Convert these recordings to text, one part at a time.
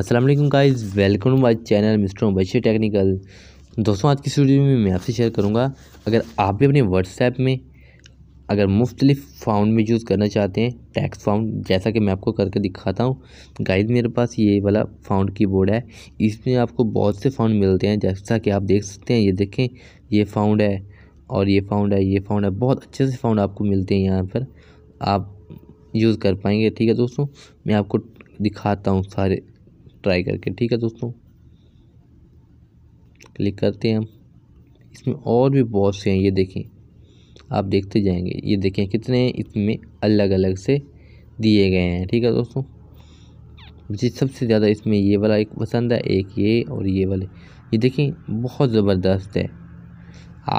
Aslam guys welcome to my channel mister Mubashar technical दोस्तों आज की स्टूडियो में मैं आपसे शेयर करूंगा अगर आप भी अपने व्हाट्सएप में अगर मुख्तलिफ फाउंड में यूज़ करना चाहते हैं टैक्स फाउंड जैसा कि मैं आपको करके दिखाता हूँ गाइज मेरे पास ये वाला फाउंड कीबोर्ड है इसमें आपको बहुत से फाउंड मिलते हैं जैसा कि आप देख सकते हैं ये देखें ये फाउंड है और ये फाउंड है ये फाउंड है बहुत अच्छे से फाउंड आपको मिलते हैं यहाँ पर आप यूज़ कर पाएंगे ठीक है दोस्तों मैं आपको दिखाता हूँ सारे ट्राई करके ठीक है दोस्तों क्लिक करते हैं हम इसमें और भी बहुत से हैं ये देखें आप देखते जाएंगे ये देखें कितने इसमें अलग अलग से दिए गए हैं ठीक है दोस्तों मुझे सबसे ज़्यादा इसमें ये वाला एक पसंद है एक ये और ये वाले ये देखें बहुत ज़बरदस्त है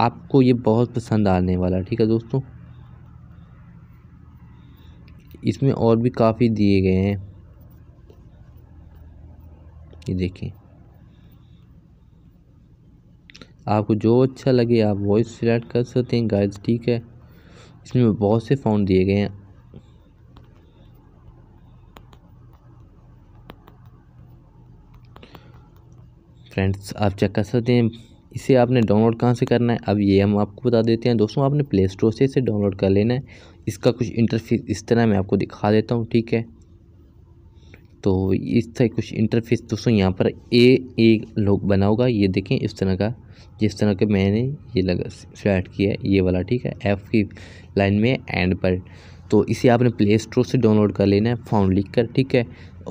आपको ये बहुत पसंद आने वाला ठीक है दोस्तों इसमें और भी काफ़ी दिए गए हैं ये देखिए आपको जो अच्छा लगे आप वॉइस सिलेक्ट कर सकते हैं गाइस ठीक है इसमें बहुत से फोन दिए गए हैं फ्रेंड्स आप चेक कर सकते हैं इसे आपने डाउनलोड कहाँ से करना है अब ये हम आपको बता देते हैं दोस्तों आपने प्ले स्टोर से इसे डाउनलोड कर लेना है इसका कुछ इंटरफेस इस तरह मैं आपको दिखा देता हूँ ठीक है तो इस तरह कुछ इंटरफेस दोस्तों यहाँ पर ए ए लोग बना होगा ये देखें इस तरह का जिस तरह के मैंने ये लगा सेट किया है ये वाला ठीक है एफ़ की लाइन में एंड पर तो इसे आपने प्ले स्टोर से डाउनलोड कर लेना है फॉर्म लिख कर ठीक है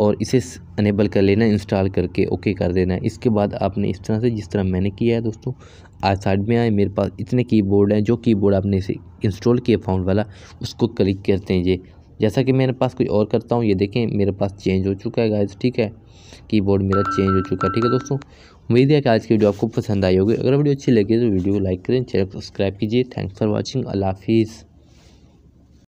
और इसे अनेबल कर लेना इंस्टॉल करके ओके कर देना है इसके बाद आपने इस तरह से जिस तरह मैंने किया है दोस्तों आज साइड में आए मेरे पास इतने कीबोर्ड हैं जो कीबोर्ड आपने इसे इंस्टॉल किया फाउंड वाला उसको क्लिक करते हैं ये जैसा कि मेरे पास कुछ और करता हूँ ये देखें मेरे पास चेंज हो चुका है गाइज ठीक है कीबोर्ड मेरा चेंज हो चुका है ठीक है दोस्तों उम्मीद है कि आज की वीडियो आपको पसंद आई होगी अगर वीडियो अच्छी लगी तो वीडियो को लाइक करें चैनल सब्सक्राइब कीजिए थैंक्स फॉर वॉचिंग अल्लाह हाफिज़